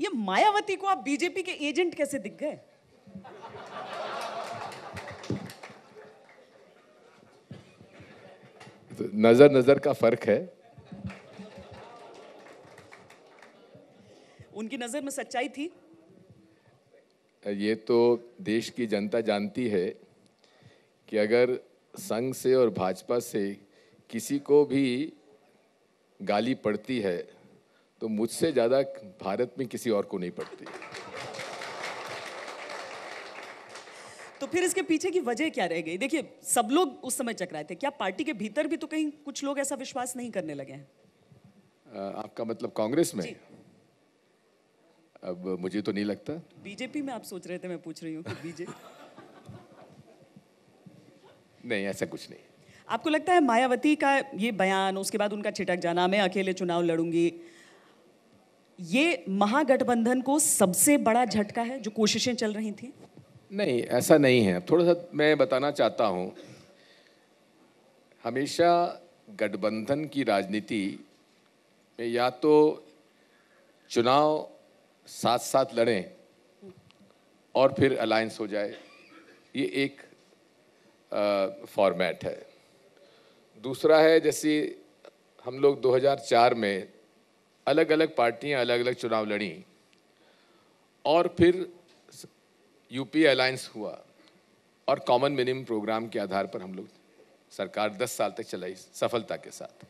ये मायावती को आप बीजेपी के एजेंट कैसे दिख गए तो नजर नजर का फर्क है उनकी नजर में सच्चाई थी ये तो देश की जनता जानती है कि अगर संघ से और भाजपा से किसी को भी गाली पड़ती है तो मुझसे ज़्यादा भारत में किसी और को नहीं पड़ती तो फिर इसके पीछे की वजह क्या रह गई देखिए सब लोग उस समय चकराए थे क्या पार्टी के भीतर भी तो कहीं कुछ लोग ऐसा विश्वास नहीं करने लगे हैं आपका मतलब कांग्रेस में अब मुझे तो नहीं लगता बीजेपी में आप सोच रहे थे मैं पूछ रही हूँ बीजेपी नहीं ऐसा कुछ नहीं आपको लगता है मायावती का ये बयान उसके बाद उनका छिटक जाना मैं अकेले चुनाव लड़ूंगी ये महागठबंधन को सबसे बड़ा झटका है जो कोशिशें चल रही थी नहीं ऐसा नहीं है थोड़ा सा मैं बताना चाहता हूँ हमेशा गठबंधन की राजनीति में या तो चुनाव साथ साथ लड़ें और फिर अलायंस हो जाए ये एक फॉर्मेट है दूसरा है जैसे हम लोग 2004 में अलग अलग पार्टियां अलग अलग चुनाव लड़ी और फिर यूपी अलायंस हुआ और कॉमन मिनिमम प्रोग्राम के आधार पर हम लोग सरकार 10 साल तक चलाई सफलता के साथ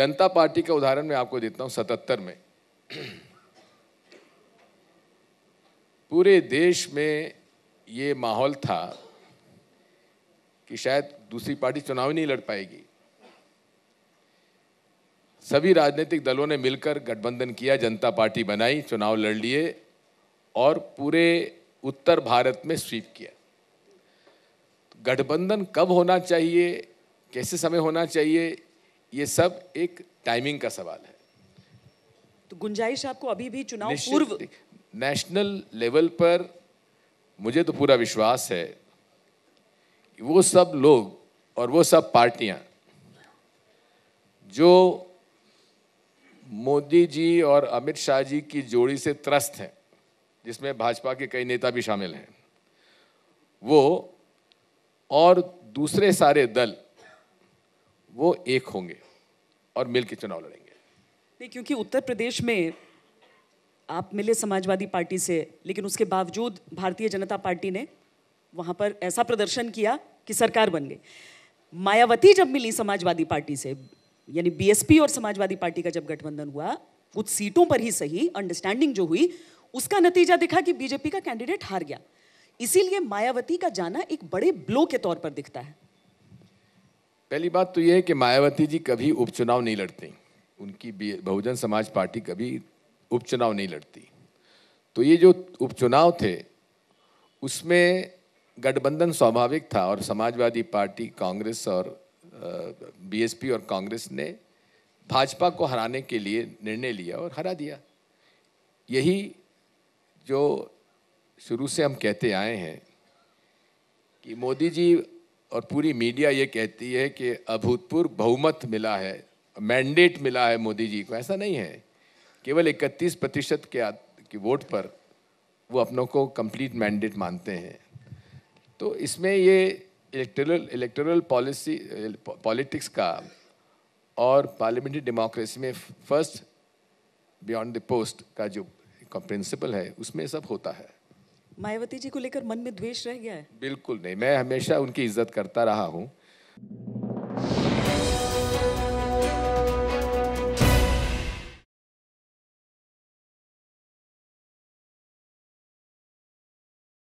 जनता पार्टी का उदाहरण मैं आपको देता हूं सतहत्तर में पूरे देश में ये माहौल था कि शायद दूसरी पार्टी चुनाव नहीं लड़ पाएगी सभी राजनीतिक दलों ने मिलकर गठबंधन किया जनता पार्टी बनाई चुनाव लड़ लिए और पूरे उत्तर भारत में स्वीप किया तो गठबंधन कब होना चाहिए कैसे समय होना चाहिए ये सब एक टाइमिंग का सवाल है तो गुंजाइश आपको अभी भी चुनाव पूर्व नेशनल लेवल पर मुझे तो पूरा विश्वास है वो सब लोग और वो सब पार्टियां जो मोदी जी और अमित शाह जी की जोड़ी से त्रस्त हैं जिसमें भाजपा के कई नेता भी शामिल हैं वो और दूसरे सारे दल वो एक होंगे और मिलकर चुनाव लड़ेंगे नहीं क्योंकि उत्तर प्रदेश में आप मिले समाजवादी पार्टी से लेकिन उसके बावजूद भारतीय जनता पार्टी ने वहाँ पर ऐसा प्रदर्शन किया कि सरकार बन गई मायावती जब मिली समाजवादी पार्टी से यानी बीएसपी और समाजवादी पार्टी का जब गठबंधन हुआ कुछ सीटों पर ही सही अंडरस्टैंडिंग जो हुई उसका नतीजा दिखा कि बीजेपी का कैंडिडेट हार गया इसीलिए मायावती का जाना एक बड़े ब्लो के तौर पर दिखता है पहली बात तो यह है कि मायावती जी कभी उपचुनाव नहीं लड़ते उनकी बहुजन समाज पार्टी कभी उपचुनाव नहीं लड़ती तो ये जो उपचुनाव थे उसमें गठबंधन स्वाभाविक था और समाजवादी पार्टी कांग्रेस और बीएसपी और कांग्रेस ने भाजपा को हराने के लिए निर्णय लिया और हरा दिया यही जो शुरू से हम कहते आए हैं कि मोदी जी और पूरी मीडिया ये कहती है कि अभूतपूर्व बहुमत मिला है मैंडेट मिला है मोदी जी को ऐसा नहीं है केवल 31 प्रतिशत के की वोट पर वो अपनों को कंप्लीट मैंडेट मानते हैं तो इसमें ये इलेक्टोरल इलेक्टोरल पॉलिसी पॉलिटिक्स का और पार्लियामेंट्री डेमोक्रेसी में फर्स्ट बियॉन्ड द पोस्ट का जो प्रिंसिपल है उसमें सब होता है मायावती जी को लेकर मन में द्वेष रह गया है बिल्कुल नहीं मैं हमेशा उनकी इज्जत करता रहा हूँ